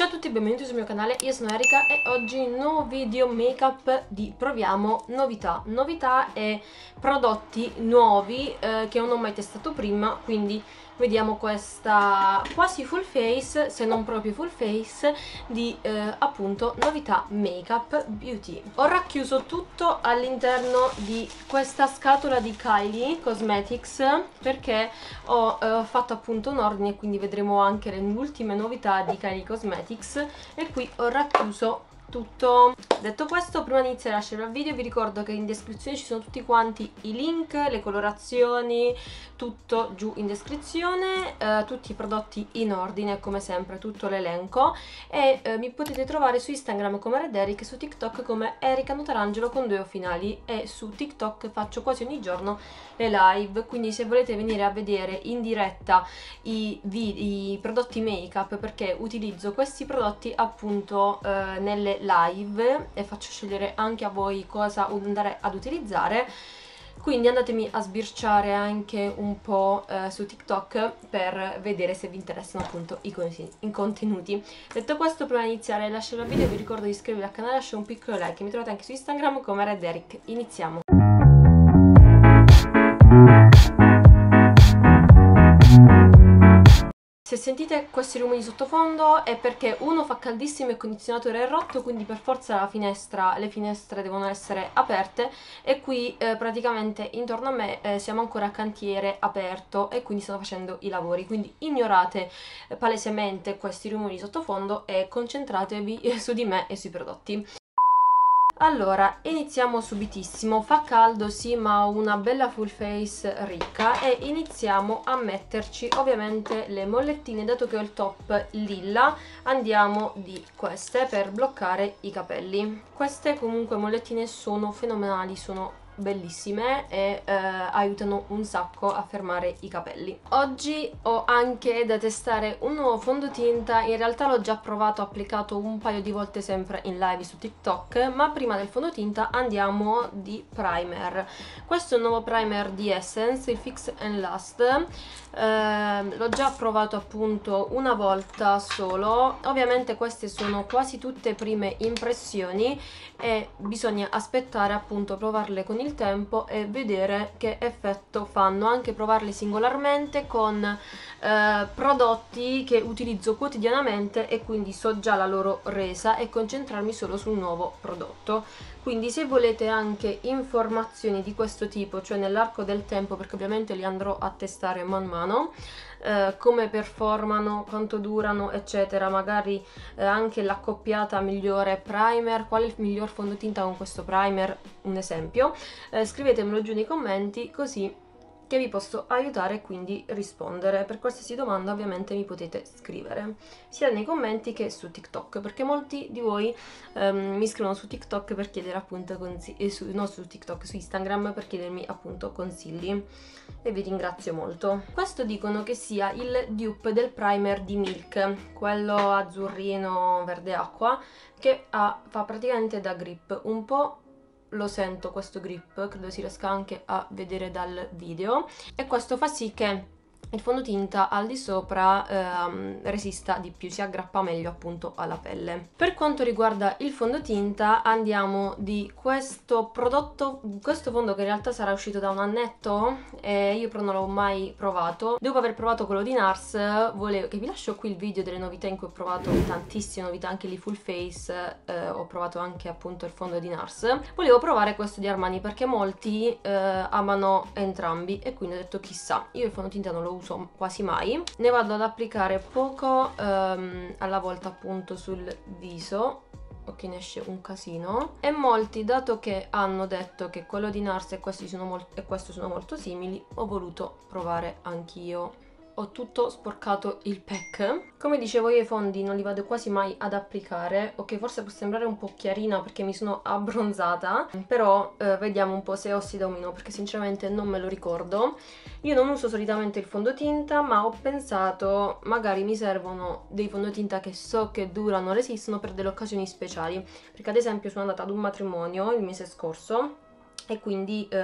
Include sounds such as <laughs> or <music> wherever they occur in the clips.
Ciao a tutti, e benvenuti sul mio canale, io sono Erika e oggi nuovo video make up di Proviamo Novità. Novità e prodotti nuovi eh, che non ho mai testato prima, quindi vediamo questa quasi full face se non proprio full face di eh, appunto novità make up beauty ho racchiuso tutto all'interno di questa scatola di Kylie Cosmetics perché ho eh, fatto appunto un ordine quindi vedremo anche le ultime novità di Kylie Cosmetics e qui ho racchiuso tutto detto questo prima di iniziare a lasciare il video vi ricordo che in descrizione ci sono tutti quanti i link le colorazioni tutto giù in descrizione eh, tutti i prodotti in ordine come sempre tutto l'elenco e eh, mi potete trovare su Instagram come Red Eric su TikTok come Erika Nutarangelo con due o finali e su TikTok faccio quasi ogni giorno le live quindi se volete venire a vedere in diretta i, i prodotti make up perché utilizzo questi prodotti appunto eh, nelle live e faccio scegliere anche a voi cosa andare ad utilizzare quindi andatemi a sbirciare anche un po' eh, su TikTok per vedere se vi interessano appunto i, con i contenuti. Detto questo, prima di iniziare lasciare il video vi ricordo di iscrivervi al canale, lasciare un piccolo like, mi trovate anche su Instagram come Red Eric. Iniziamo! sentite questi rumori sottofondo è perché uno fa caldissimo e il condizionatore è rotto, quindi per forza finestra, le finestre devono essere aperte e qui eh, praticamente intorno a me eh, siamo ancora a cantiere aperto e quindi stanno facendo i lavori, quindi ignorate eh, palesemente questi rumori sottofondo e concentratevi eh, su di me e sui prodotti. Allora, iniziamo subitissimo, fa caldo sì ma ho una bella full face ricca e iniziamo a metterci ovviamente le mollettine dato che ho il top lilla andiamo di queste per bloccare i capelli. Queste comunque mollettine sono fenomenali, sono bellissime e eh, aiutano un sacco a fermare i capelli. Oggi ho anche da testare un nuovo fondotinta, in realtà l'ho già provato, applicato un paio di volte sempre in live su TikTok, ma prima del fondotinta andiamo di primer. Questo è un nuovo primer di Essence, il Fix and Last, Ehm, l'ho già provato appunto una volta solo ovviamente queste sono quasi tutte prime impressioni e bisogna aspettare appunto provarle con il tempo e vedere che effetto fanno anche provarle singolarmente con eh, prodotti che utilizzo quotidianamente e quindi so già la loro resa e concentrarmi solo sul nuovo prodotto quindi se volete anche informazioni di questo tipo cioè nell'arco del tempo perché ovviamente li andrò a testare man mano mano eh, come performano, quanto durano eccetera magari eh, anche l'accoppiata migliore primer qual è il miglior fondotinta con questo primer un esempio eh, scrivetemelo giù nei commenti così che vi posso aiutare e quindi rispondere. Per qualsiasi domanda ovviamente mi potete scrivere, sia nei commenti che su TikTok, perché molti di voi um, mi scrivono su TikTok per chiedere appunto consigli, eh, su, no su TikTok, su Instagram per chiedermi appunto consigli e vi ringrazio molto. Questo dicono che sia il dupe del primer di Milk, quello azzurrino verde acqua, che ha, fa praticamente da grip un po' lo sento questo grip, credo si riesca anche a vedere dal video e questo fa sì che il fondotinta al di sopra ehm, resista di più, si aggrappa meglio appunto alla pelle. Per quanto riguarda il fondotinta andiamo di questo prodotto, questo fondo che in realtà sarà uscito da un annetto e io però non l'ho mai provato. Dopo aver provato quello di NARS volevo, che vi lascio qui il video delle novità in cui ho provato tantissime novità, anche lì full face, eh, ho provato anche appunto il fondo di NARS. Volevo provare questo di Armani perché molti eh, amano entrambi e quindi ho detto chissà, io il fondotinta non lo lo uso quasi mai ne vado ad applicare poco ehm, alla volta appunto sul viso che ne esce un casino e molti dato che hanno detto che quello di Nars e, e questo sono molto simili ho voluto provare anch'io ho tutto sporcato il pack. Come dicevo io i fondi non li vado quasi mai ad applicare, ok forse può sembrare un po' chiarina perché mi sono abbronzata, però eh, vediamo un po' se ossida o meno perché sinceramente non me lo ricordo. Io non uso solitamente il fondotinta ma ho pensato magari mi servono dei fondotinta che so che durano, resistono per delle occasioni speciali, perché ad esempio sono andata ad un matrimonio il mese scorso e quindi eh,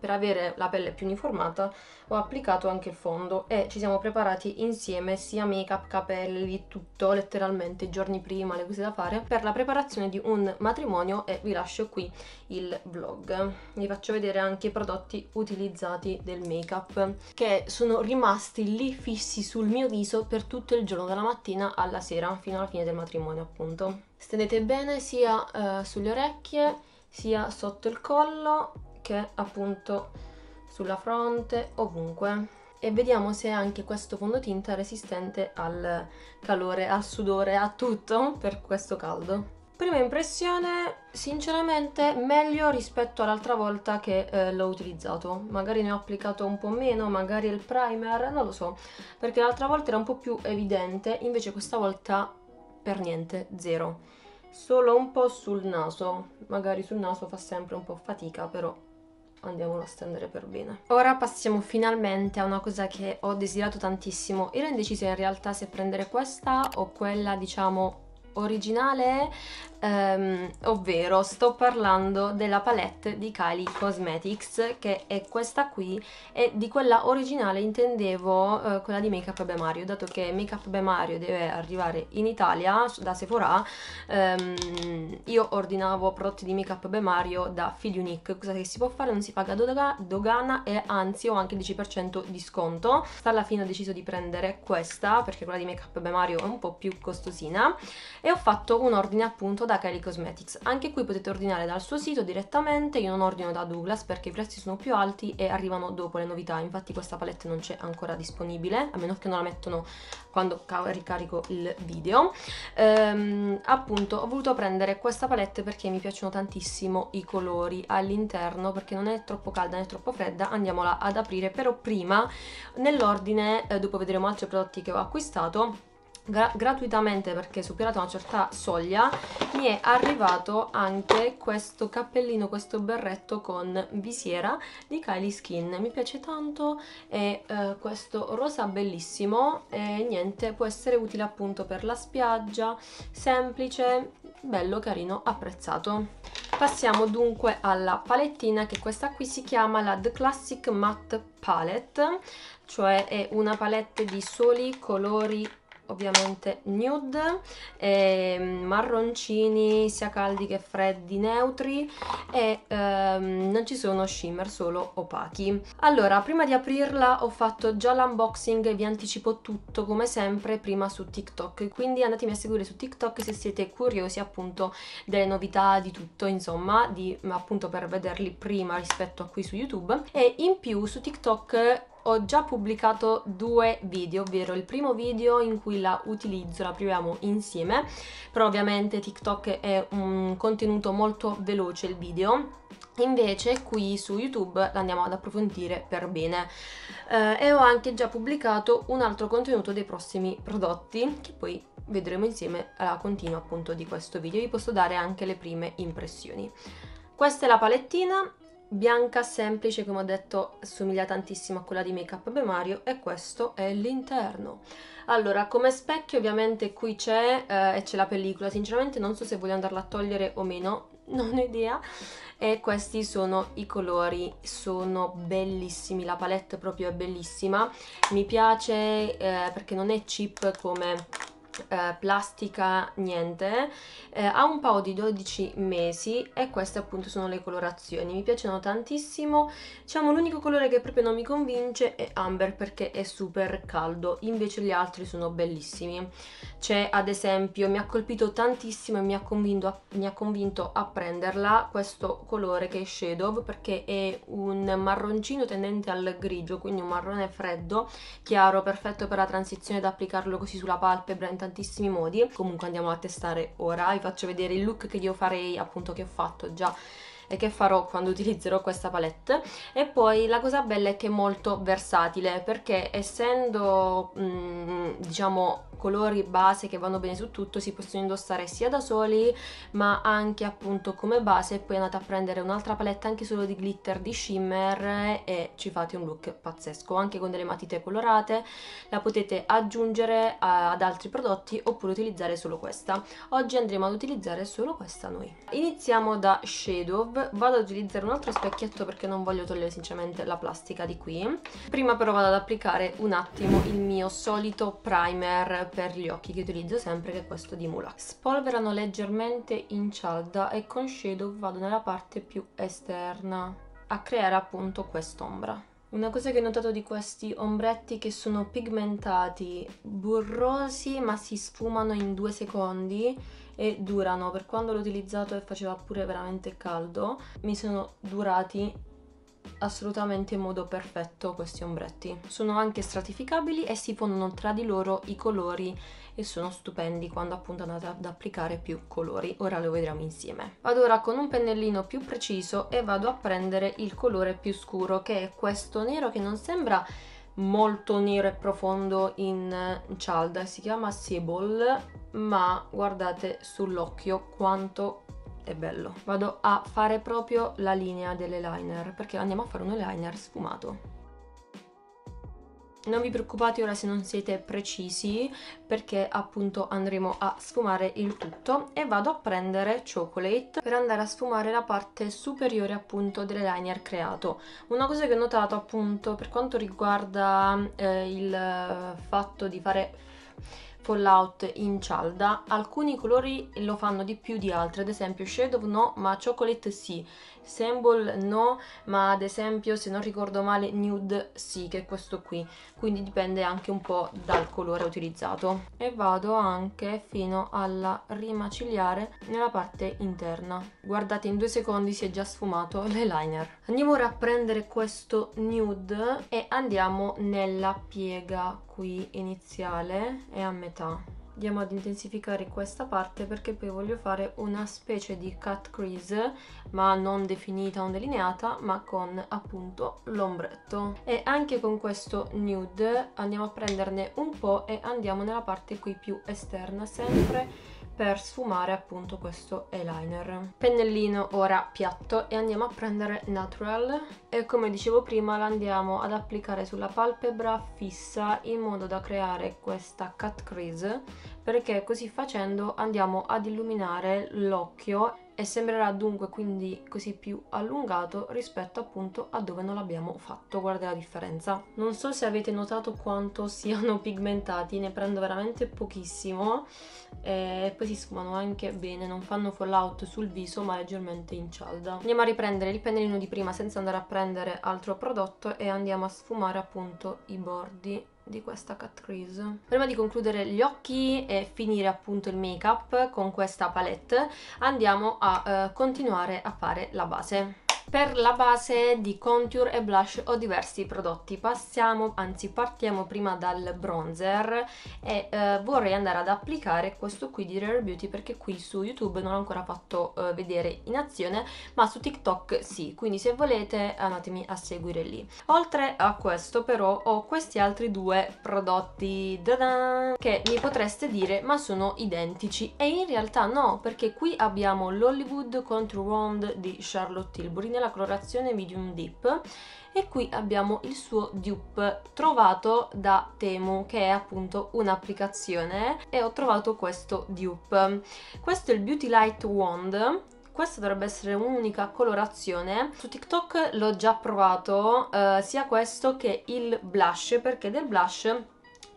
per avere la pelle più uniformata ho applicato anche il fondo e ci siamo preparati insieme sia make up, capelli, tutto letteralmente i giorni prima, le cose da fare per la preparazione di un matrimonio e vi lascio qui il vlog vi faccio vedere anche i prodotti utilizzati del make up che sono rimasti lì fissi sul mio viso per tutto il giorno dalla mattina alla sera fino alla fine del matrimonio appunto stendete bene sia eh, sulle orecchie sia sotto il collo che appunto sulla fronte, ovunque. E vediamo se anche questo fondotinta è resistente al calore, al sudore, a tutto per questo caldo. Prima impressione, sinceramente meglio rispetto all'altra volta che eh, l'ho utilizzato. Magari ne ho applicato un po' meno, magari il primer, non lo so. Perché l'altra volta era un po' più evidente, invece questa volta per niente, zero solo un po' sul naso magari sul naso fa sempre un po' fatica però andiamolo a stendere per bene ora passiamo finalmente a una cosa che ho desiderato tantissimo ero indecisa in realtà se prendere questa o quella diciamo originale um, ovvero sto parlando della palette di Kylie Cosmetics che è questa qui e di quella originale intendevo uh, quella di Make Up by Mario dato che Make Up by Mario deve arrivare in Italia da Sephora um, io ordinavo prodotti di Make Up by Mario da Feel Unique cosa che si può fare non si paga doga dogana e anzi ho anche il 10% di sconto alla fine ho deciso di prendere questa perché quella di Make Up by Mario è un po' più costosina e ho fatto un ordine appunto da da Kylie Cosmetics. Anche qui potete ordinare dal suo sito direttamente, io non ordino da Douglas perché i prezzi sono più alti e arrivano dopo le novità, infatti questa palette non c'è ancora disponibile, a meno che non la mettono quando ricarico il video. Ehm, appunto ho voluto prendere questa palette perché mi piacciono tantissimo i colori all'interno perché non è troppo calda né troppo fredda, andiamola ad aprire però prima nell'ordine, eh, dopo vedremo altri prodotti che ho acquistato, gra gratuitamente perché superata una certa soglia mi è arrivato anche questo cappellino, questo berretto con visiera di Kylie Skin mi piace tanto è eh, questo rosa bellissimo e niente può essere utile appunto per la spiaggia semplice, bello, carino, apprezzato Passiamo dunque alla palettina che questa qui si chiama la The Classic Matte Palette, cioè è una palette di soli colori ovviamente nude eh, marroncini sia caldi che freddi neutri e ehm, non ci sono shimmer solo opachi allora prima di aprirla ho fatto già l'unboxing vi anticipo tutto come sempre prima su tiktok quindi andatemi a seguire su tiktok se siete curiosi appunto delle novità di tutto insomma di, appunto per vederli prima rispetto a qui su youtube e in più su tiktok ho già pubblicato due video, ovvero il primo video in cui la utilizzo, la proviamo insieme, però ovviamente TikTok è un contenuto molto veloce il video, Invece qui su YouTube l'andiamo ad approfondire per bene eh, e ho anche già pubblicato un altro contenuto dei prossimi prodotti che poi vedremo insieme alla continua appunto di questo video. Vi posso dare anche le prime impressioni. Questa è la palettina bianca semplice come ho detto somiglia tantissimo a quella di Make Up Mario e questo è l'interno allora come specchio ovviamente qui c'è eh, e c'è la pellicola sinceramente non so se voglio andarla a togliere o meno <laughs> non ho idea e questi sono i colori sono bellissimi la palette proprio è bellissima mi piace eh, perché non è cheap come eh, plastica niente eh, ha un po' di 12 mesi e queste appunto sono le colorazioni mi piacciono tantissimo diciamo l'unico colore che proprio non mi convince è amber perché è super caldo invece gli altri sono bellissimi c'è ad esempio mi ha colpito tantissimo e mi ha, convinto, mi ha convinto a prenderla questo colore che è shadow perché è un marroncino tendente al grigio quindi un marrone freddo chiaro perfetto per la transizione da applicarlo così sulla palpebra in tantissimi modi comunque andiamo a testare ora vi faccio vedere il look che io farei appunto che ho fatto già e che farò quando utilizzerò questa palette e poi la cosa bella è che è molto versatile perché essendo mh, mm, diciamo colori base che vanno bene su tutto si possono indossare sia da soli ma anche appunto come base poi andate a prendere un'altra palette anche solo di glitter di shimmer e ci fate un look pazzesco anche con delle matite colorate la potete aggiungere a, ad altri prodotti oppure utilizzare solo questa oggi andremo ad utilizzare solo questa noi iniziamo da shadow vado ad utilizzare un altro specchietto perché non voglio togliere sinceramente la plastica di qui prima però vado ad applicare un attimo il mio solito primer per gli occhi che utilizzo sempre che è questo di Mulac spolverano leggermente in cialda e con shadow vado nella parte più esterna a creare appunto quest'ombra una cosa che ho notato di questi ombretti che sono pigmentati, burrosi ma si sfumano in due secondi e durano, per quando l'ho utilizzato e faceva pure veramente caldo, mi sono durati assolutamente in modo perfetto questi ombretti. Sono anche stratificabili e si fondono tra di loro i colori e sono stupendi quando appunto andate ad applicare più colori. Ora lo vedremo insieme. Vado ora con un pennellino più preciso e vado a prendere il colore più scuro che è questo nero che non sembra molto nero e profondo in eh, cialda, si chiama Sebol, ma guardate sull'occhio quanto è bello. Vado a fare proprio la linea dell'eyeliner, perché andiamo a fare un eyeliner sfumato. Non vi preoccupate ora se non siete precisi perché appunto andremo a sfumare il tutto e vado a prendere chocolate per andare a sfumare la parte superiore appunto dell'eyeliner creato. Una cosa che ho notato appunto per quanto riguarda eh, il eh, fatto di fare Fallout in cialda, alcuni colori lo fanno di più di altri, ad esempio Shade of No ma Chocolate sì Sample no, ma ad esempio se non ricordo male nude sì, che è questo qui, quindi dipende anche un po' dal colore utilizzato. E vado anche fino alla rima ciliare nella parte interna. Guardate in due secondi si è già sfumato l'eyeliner. Andiamo ora a prendere questo nude e andiamo nella piega qui iniziale e a metà andiamo ad intensificare questa parte perché poi voglio fare una specie di cut crease ma non definita o delineata ma con appunto l'ombretto e anche con questo nude andiamo a prenderne un po' e andiamo nella parte qui più esterna sempre per sfumare appunto questo eyeliner. Pennellino ora piatto e andiamo a prendere Natural e come dicevo prima l'andiamo ad applicare sulla palpebra fissa in modo da creare questa cut crease perché così facendo andiamo ad illuminare l'occhio e sembrerà dunque quindi così più allungato rispetto appunto a dove non l'abbiamo fatto, guardate la differenza. Non so se avete notato quanto <laughs> siano pigmentati, ne prendo veramente pochissimo e poi si sfumano anche bene, non fanno fallout sul viso ma leggermente in cialda. Andiamo a riprendere il pennellino di prima senza andare a prendere altro prodotto e andiamo a sfumare appunto i bordi di questa cat crease. Prima di concludere gli occhi e finire appunto il make up con questa palette andiamo a eh, continuare a fare la base. Per la base di contour e blush ho diversi prodotti, passiamo, anzi partiamo prima dal bronzer e eh, vorrei andare ad applicare questo qui di Rare Beauty perché qui su YouTube non l'ho ancora fatto eh, vedere in azione ma su TikTok sì, quindi se volete andatemi a seguire lì. Oltre a questo però ho questi altri due prodotti che mi potreste dire ma sono identici e in realtà no perché qui abbiamo l'Hollywood Contour Wand di Charlotte Tilbury nella la colorazione medium deep e qui abbiamo il suo dupe trovato da Temu che è appunto un'applicazione e ho trovato questo dupe questo è il Beauty Light Wand questa dovrebbe essere un'unica colorazione su TikTok l'ho già provato eh, sia questo che il blush perché del blush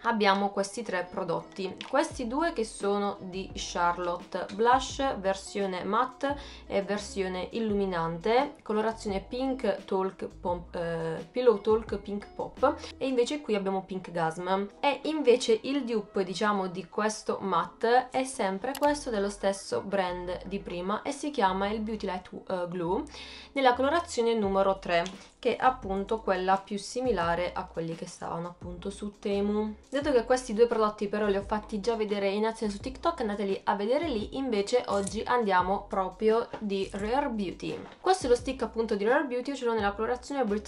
abbiamo questi tre prodotti questi due che sono di Charlotte blush versione matte e versione illuminante colorazione pink talk pop, eh, pillow talk pink pop e invece qui abbiamo pink gasm e invece il dupe diciamo di questo matte è sempre questo dello stesso brand di prima e si chiama il beauty light eh, glue nella colorazione numero 3 che è appunto quella più similare a quelli che stavano appunto su Temu. Dato che questi due prodotti però li ho fatti già vedere in azione su TikTok, andateli a vedere lì, invece oggi andiamo proprio di Rare Beauty. Questo è lo stick appunto di Rare Beauty, ce cioè l'ho nella colorazione Brit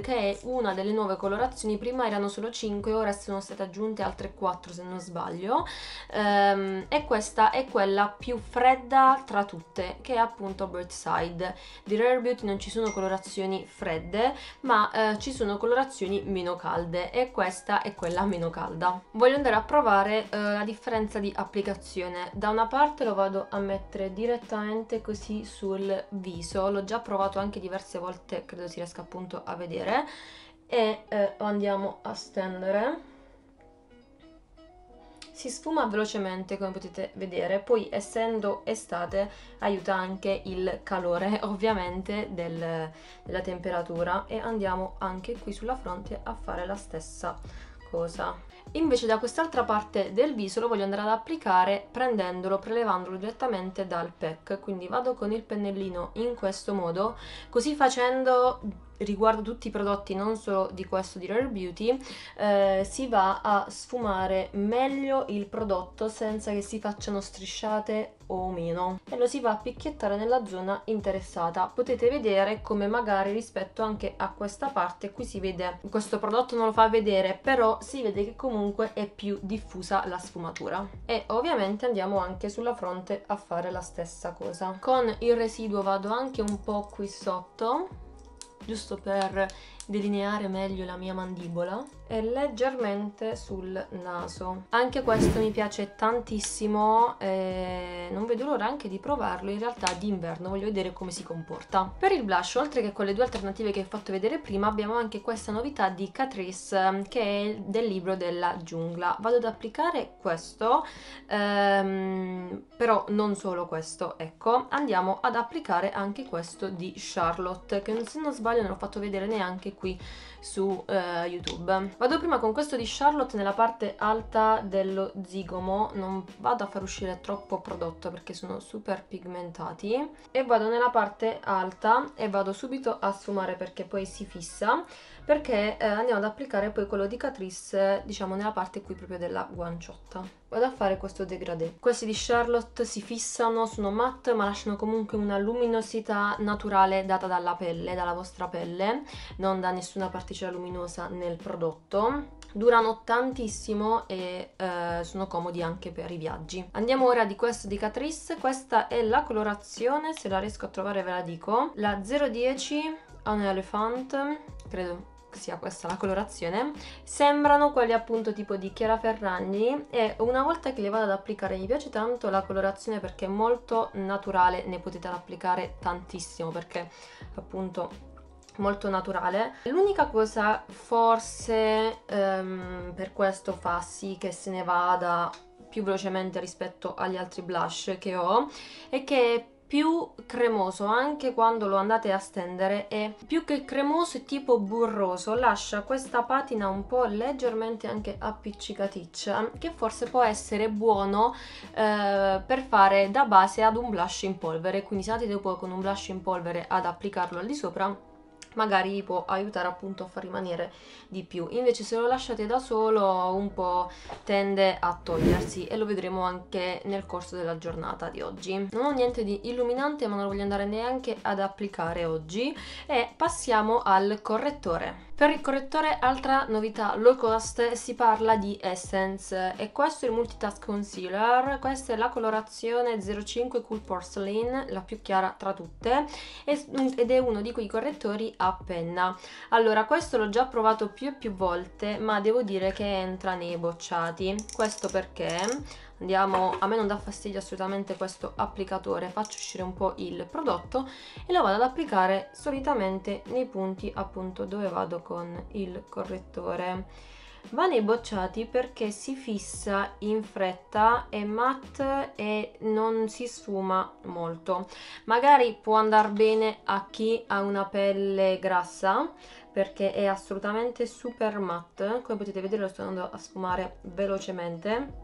che è una delle nuove colorazioni, prima erano solo 5, ora sono state aggiunte altre 4 se non sbaglio, ehm, e questa è quella più fredda tra tutte, che è appunto Birdside. Di Rare Beauty non ci sono colorazioni fredde, fredde ma eh, ci sono colorazioni meno calde e questa è quella meno calda. Voglio andare a provare eh, la differenza di applicazione. Da una parte lo vado a mettere direttamente così sul viso, l'ho già provato anche diverse volte, credo si riesca appunto a vedere, e eh, lo andiamo a stendere si sfuma velocemente come potete vedere, poi essendo estate aiuta anche il calore <laughs> ovviamente del, della temperatura e andiamo anche qui sulla fronte a fare la stessa cosa. Invece da quest'altra parte del viso lo voglio andare ad applicare prendendolo, prelevandolo direttamente dal pack quindi vado con il pennellino in questo modo, così facendo riguardo tutti i prodotti non solo di questo di Rare Beauty eh, si va a sfumare meglio il prodotto senza che si facciano strisciate o meno e lo si va a picchiettare nella zona interessata potete vedere come magari rispetto anche a questa parte qui si vede questo prodotto non lo fa vedere però si vede che comunque è più diffusa la sfumatura e ovviamente andiamo anche sulla fronte a fare la stessa cosa con il residuo vado anche un po' qui sotto giusto per delineare meglio la mia mandibola e leggermente sul naso. Anche questo mi piace tantissimo e non vedo l'ora anche di provarlo in realtà d'inverno, voglio vedere come si comporta. Per il blush, oltre che con le due alternative che ho fatto vedere prima, abbiamo anche questa novità di Catrice che è del libro della giungla. Vado ad applicare questo, ehm, però non solo questo, ecco. Andiamo ad applicare anche questo di Charlotte, che se non sbaglio non l'ho fatto vedere neanche qui su eh, YouTube. Vado prima con questo di Charlotte nella parte alta dello zigomo, non vado a far uscire troppo prodotto perché sono super pigmentati e vado nella parte alta e vado subito a sfumare perché poi si fissa perché eh, andiamo ad applicare poi quello di Catrice diciamo nella parte qui proprio della guanciotta vado a fare questo degradé questi di Charlotte si fissano sono matte ma lasciano comunque una luminosità naturale data dalla pelle dalla vostra pelle non da nessuna particella luminosa nel prodotto durano tantissimo e eh, sono comodi anche per i viaggi andiamo ora di questo di Catrice questa è la colorazione se la riesco a trovare ve la dico la 010 An Elephant credo sia questa la colorazione sembrano quelli appunto tipo di Chiara Ferragni e una volta che li vado ad applicare mi piace tanto la colorazione perché è molto naturale ne potete applicare tantissimo perché appunto molto naturale l'unica cosa forse ehm, per questo fa sì che se ne vada più velocemente rispetto agli altri blush che ho è che più cremoso anche quando lo andate a stendere e più che cremoso è tipo burroso lascia questa patina un po' leggermente anche appiccicaticcia che forse può essere buono eh, per fare da base ad un blush in polvere quindi se andate poi con un blush in polvere ad applicarlo al di sopra magari vi può aiutare appunto a far rimanere di più invece se lo lasciate da solo un po' tende a togliersi e lo vedremo anche nel corso della giornata di oggi non ho niente di illuminante ma non lo voglio andare neanche ad applicare oggi e passiamo al correttore per il correttore altra novità low cost si parla di Essence e questo è il Multitask Concealer, questa è la colorazione 05 Cool Porcelain, la più chiara tra tutte ed è uno di quei correttori a penna. Allora questo l'ho già provato più e più volte ma devo dire che entra nei bocciati, questo perché andiamo a me non dà fastidio assolutamente questo applicatore faccio uscire un po' il prodotto e lo vado ad applicare solitamente nei punti appunto dove vado con il correttore va nei bocciati perché si fissa in fretta è matte e non si sfuma molto magari può andare bene a chi ha una pelle grassa perché è assolutamente super matte come potete vedere lo sto andando a sfumare velocemente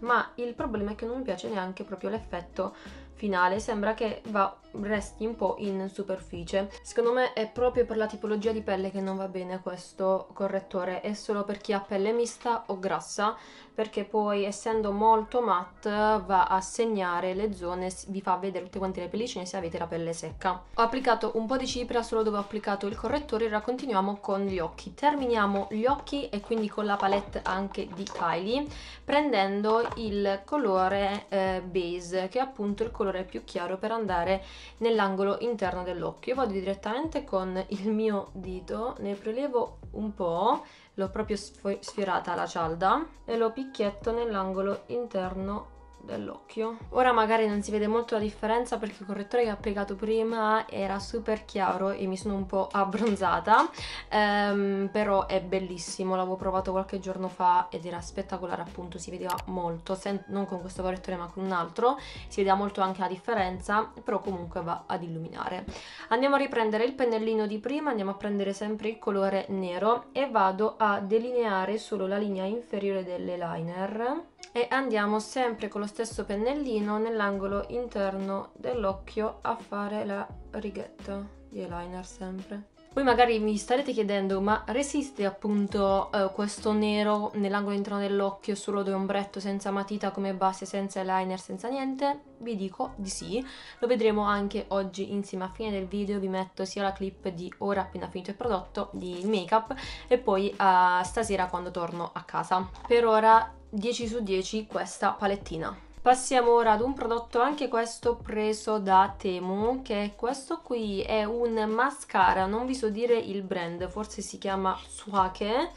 ma il problema è che non mi piace neanche proprio l'effetto finale, sembra che va resti un po' in superficie. Secondo me è proprio per la tipologia di pelle che non va bene questo correttore, è solo per chi ha pelle mista o grassa, perché poi essendo molto matte va a segnare le zone, vi fa vedere tutte quante le pellicine se avete la pelle secca. Ho applicato un po' di cipria solo dove ho applicato il correttore, ora continuiamo con gli occhi. Terminiamo gli occhi e quindi con la palette anche di Kylie, prendendo il colore eh, base, che è appunto il colore più chiaro per andare a nell'angolo interno dell'occhio. Io vado direttamente con il mio dito, ne prelevo un po', l'ho proprio sfiorata la cialda e lo picchietto nell'angolo interno dell'occhio ora magari non si vede molto la differenza perché il correttore che ho applicato prima era super chiaro e mi sono un po' abbronzata ehm, però è bellissimo l'avevo provato qualche giorno fa ed era spettacolare appunto si vedeva molto non con questo correttore ma con un altro si vedeva molto anche la differenza però comunque va ad illuminare andiamo a riprendere il pennellino di prima andiamo a prendere sempre il colore nero e vado a delineare solo la linea inferiore dell'eyeliner e andiamo sempre con lo stesso pennellino nell'angolo interno dell'occhio a fare la righetta di eyeliner sempre voi magari vi starete chiedendo ma resiste appunto eh, questo nero nell'angolo interno dell'occhio solo di ombretto senza matita come base, senza eyeliner, senza niente? Vi dico di sì, lo vedremo anche oggi insieme a fine del video, vi metto sia la clip di ora appena finito il prodotto, di make up e poi eh, stasera quando torno a casa. Per ora 10 su 10 questa palettina. Passiamo ora ad un prodotto anche questo preso da Temu che è questo qui, è un mascara, non vi so dire il brand, forse si chiama Suake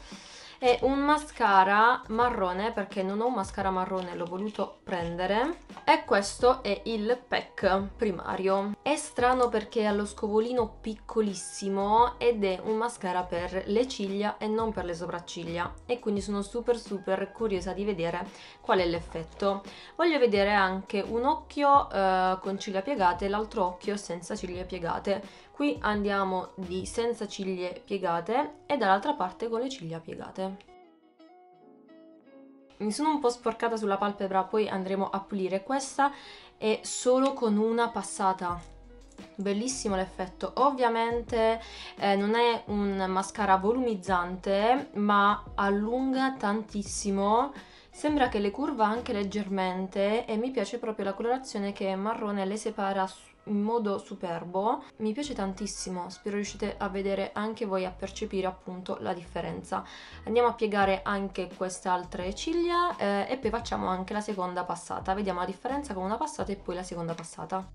è un mascara marrone perché non ho un mascara marrone, l'ho voluto prendere e questo è il pack primario. È strano perché ha lo scovolino piccolissimo ed è un mascara per le ciglia e non per le sopracciglia e quindi sono super super curiosa di vedere qual è l'effetto. Voglio vedere anche un occhio eh, con ciglia piegate e l'altro occhio senza ciglia piegate Qui andiamo di senza ciglie piegate e dall'altra parte con le ciglia piegate. Mi sono un po' sporcata sulla palpebra, poi andremo a pulire questa e solo con una passata. Bellissimo l'effetto, ovviamente eh, non è un mascara volumizzante ma allunga tantissimo sembra che le curva anche leggermente e mi piace proprio la colorazione che è marrone le separa in modo superbo, mi piace tantissimo, spero riuscite a vedere anche voi a percepire appunto la differenza. Andiamo a piegare anche queste altre ciglia eh, e poi facciamo anche la seconda passata, vediamo la differenza con una passata e poi la seconda passata.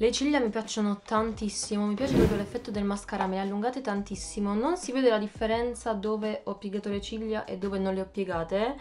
Le ciglia mi piacciono tantissimo, mi piace proprio l'effetto del mascara, me le allungate tantissimo, non si vede la differenza dove ho piegato le ciglia e dove non le ho piegate,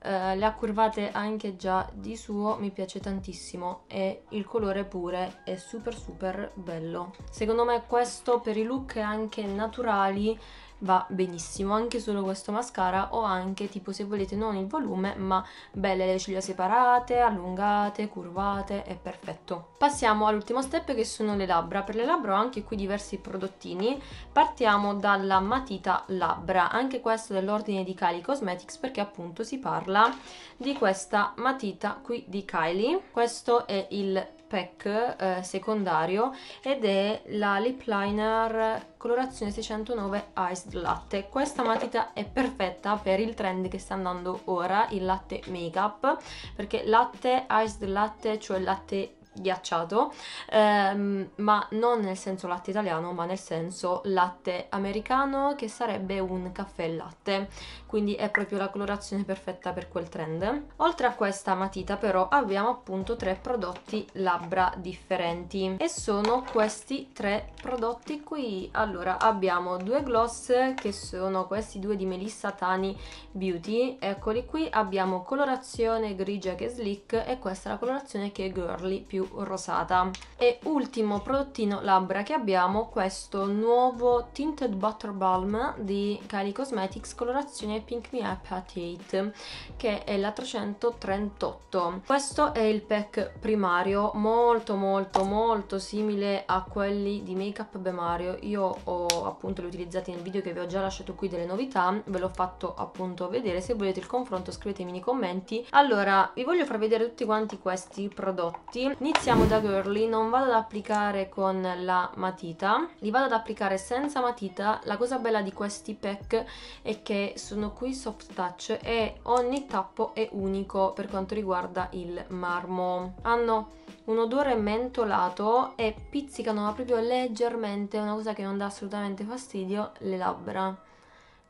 eh, le ha curvate anche già di suo mi piace tantissimo e il colore pure è super super bello secondo me questo per i look anche naturali va benissimo anche solo questo mascara o anche tipo se volete non il volume ma belle le ciglia separate, allungate, curvate è perfetto. Passiamo all'ultimo step che sono le labbra, per le labbra ho anche qui diversi prodottini, partiamo dalla matita labbra, anche questo dell'ordine di Kylie Cosmetics perché appunto si parla di questa matita qui di Kylie, questo è il pack eh, secondario ed è la lip liner colorazione 609 Iced Latte. Questa matita è perfetta per il trend che sta andando ora, il latte make up, perché latte, iced latte, cioè latte ghiacciato, ehm, ma non nel senso latte italiano, ma nel senso latte americano che sarebbe un caffè latte, quindi è proprio la colorazione perfetta per quel trend. Oltre a questa matita però abbiamo appunto tre prodotti labbra differenti e sono questi tre prodotti qui. Allora abbiamo due gloss che sono questi due di Melissa Tani Beauty, eccoli qui, abbiamo colorazione grigia che è slick e questa è la colorazione che è girly più rosata. E ultimo prodottino labbra che abbiamo, questo nuovo Tinted Butter Balm di Kylie Cosmetics colorazione Pink Me Up at 8 che è la 338. Questo è il pack primario, molto molto molto simile a quelli di Make Up Bemario. Io ho appunto li utilizzati nel video che vi ho già lasciato qui delle novità, ve l'ho fatto appunto vedere, se volete il confronto scrivetemi nei commenti. Allora, vi voglio far vedere tutti quanti questi prodotti. Inizio iniziamo da girly, non vado ad applicare con la matita, li vado ad applicare senza matita. La cosa bella di questi pack è che sono qui soft touch e ogni tappo è unico per quanto riguarda il marmo. Hanno un odore mentolato e pizzicano ma proprio leggermente, una cosa che non dà assolutamente fastidio, le labbra.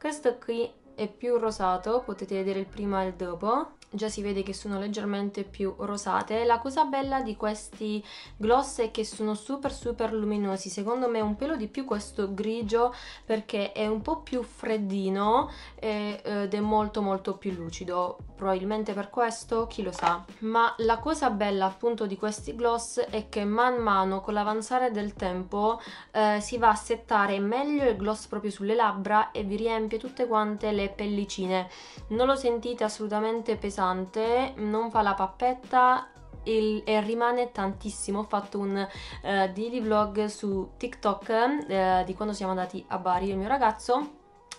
Questo qui è più rosato, potete vedere il prima e il dopo già si vede che sono leggermente più rosate la cosa bella di questi gloss è che sono super super luminosi secondo me un pelo di più questo grigio perché è un po' più freddino eh, ed è molto molto più lucido probabilmente per questo chi lo sa ma la cosa bella appunto di questi gloss è che man mano con l'avanzare del tempo eh, si va a settare meglio il gloss proprio sulle labbra e vi riempie tutte quante le pellicine non lo sentite assolutamente pesante pesante, non fa la pappetta e, e rimane tantissimo ho fatto un uh, daily vlog su TikTok uh, di quando siamo andati a Bari e il mio ragazzo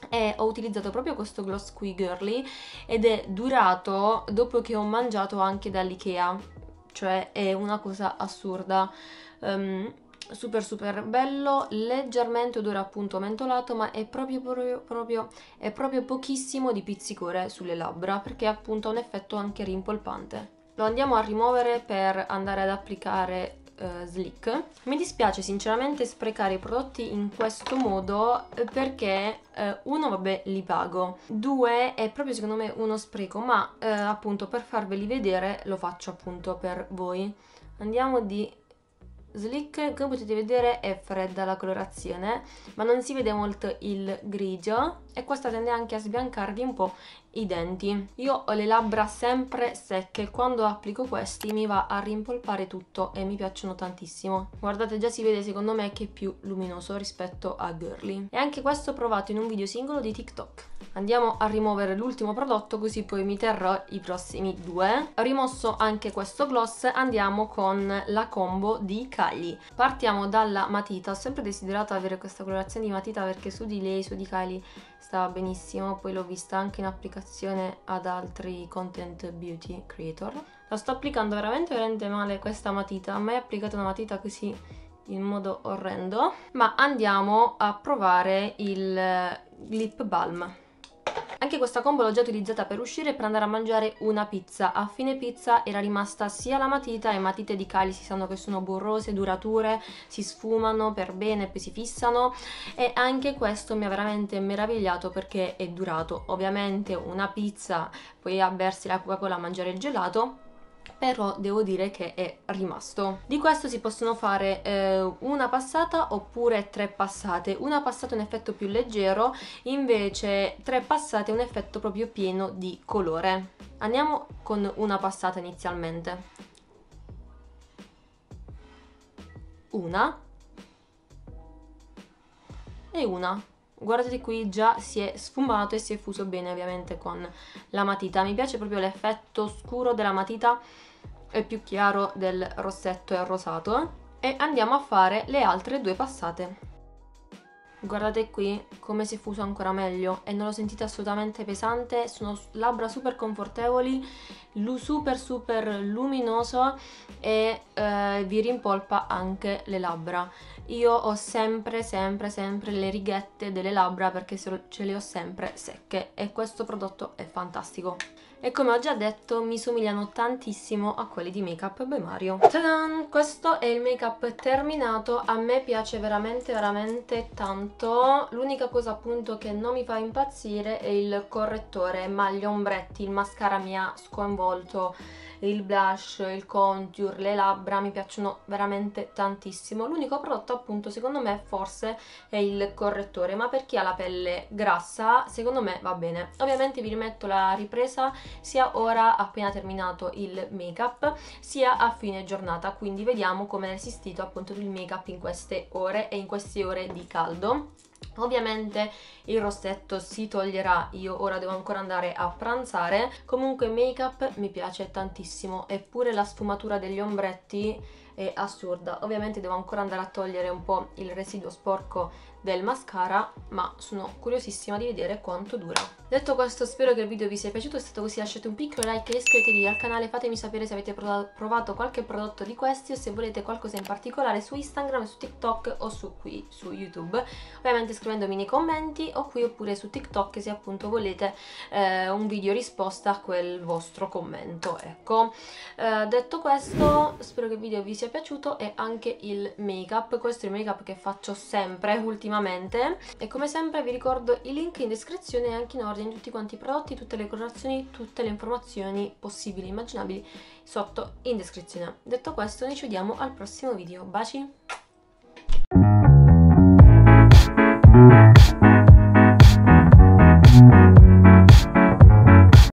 e ho utilizzato proprio questo gloss qui girly ed è durato dopo che ho mangiato anche dall'Ikea cioè è una cosa assurda um, super super bello, leggermente odore appunto mentolato ma è proprio, proprio, proprio, è proprio pochissimo di pizzicore sulle labbra perché appunto ha un effetto anche rimpolpante. Lo andiamo a rimuovere per andare ad applicare eh, Slick. Mi dispiace sinceramente sprecare i prodotti in questo modo eh, perché eh, uno vabbè li pago, due è proprio secondo me uno spreco ma eh, appunto per farveli vedere lo faccio appunto per voi. Andiamo di slick come potete vedere è fredda la colorazione ma non si vede molto il grigio e questa tende anche a sbiancarvi un po' i denti. Io ho le labbra sempre secche, quando applico questi mi va a rimpolpare tutto e mi piacciono tantissimo. Guardate già si vede secondo me che è più luminoso rispetto a Girly. E anche questo ho provato in un video singolo di TikTok. Andiamo a rimuovere l'ultimo prodotto così poi mi terrò i prossimi due. Ho rimosso anche questo gloss, andiamo con la combo di Kylie. Partiamo dalla matita, ho sempre desiderato avere questa colorazione di matita perché su di lei, su di Kylie stava benissimo, poi l'ho vista anche in applicazione ad altri content beauty creator. La sto applicando veramente veramente male questa matita, mai applicata una matita così in modo orrendo, ma andiamo a provare il eh, lip balm. Anche questa combo l'ho già utilizzata per uscire e per andare a mangiare una pizza. A fine pizza era rimasta sia la matita, le matite di cali si sanno che sono burrose, durature, si sfumano per bene, e poi si fissano e anche questo mi ha veramente meravigliato perché è durato. Ovviamente una pizza, poi a bersi la Coca-Cola, mangiare il gelato però devo dire che è rimasto. Di questo si possono fare eh, una passata oppure tre passate. Una passata è un effetto più leggero, invece tre passate è un effetto proprio pieno di colore. Andiamo con una passata inizialmente. Una e una guardate qui già si è sfumato e si è fuso bene ovviamente con la matita mi piace proprio l'effetto scuro della matita è più chiaro del rossetto e rosato e andiamo a fare le altre due passate. Guardate qui come si è fuso ancora meglio e non lo sentite assolutamente pesante, sono labbra super confortevoli, super super luminoso e eh, vi rimpolpa anche le labbra. Io ho sempre, sempre, sempre le righette delle labbra perché ce le ho sempre secche e questo prodotto è fantastico. E come ho già detto mi somigliano tantissimo a quelli di Make Up by Mario. Tadan! Questo è il make up terminato, a me piace veramente veramente tanto. L'unica cosa appunto che non mi fa impazzire è il correttore, ma gli ombretti, il mascara mi ha sconvolto il blush, il contour, le labbra, mi piacciono veramente tantissimo. L'unico prodotto appunto secondo me forse è il correttore, ma per chi ha la pelle grassa secondo me va bene. Ovviamente vi rimetto la ripresa sia ora appena terminato il make up, sia a fine giornata, quindi vediamo come è resistito appunto il make up in queste ore e in queste ore di caldo. Ovviamente il rossetto si toglierà, io ora devo ancora andare a pranzare. Comunque il make up mi piace tantissimo, eppure la sfumatura degli ombretti è assurda. Ovviamente devo ancora andare a togliere un po' il residuo sporco del mascara ma sono curiosissima di vedere quanto dura detto questo spero che il video vi sia piaciuto se è stato così lasciate un piccolo like e iscrivetevi al canale fatemi sapere se avete provato qualche prodotto di questi o se volete qualcosa in particolare su Instagram, su TikTok o su qui su YouTube ovviamente scrivendomi nei commenti o qui oppure su TikTok se appunto volete eh, un video risposta a quel vostro commento ecco eh, detto questo spero che il video vi sia piaciuto e anche il make up questo è il make up che faccio sempre ultimamente ultimamente e come sempre vi ricordo i link in descrizione e anche in ordine tutti quanti i prodotti, tutte le colorazioni, tutte le informazioni possibili e immaginabili sotto in descrizione. Detto questo noi ci vediamo al prossimo video, baci!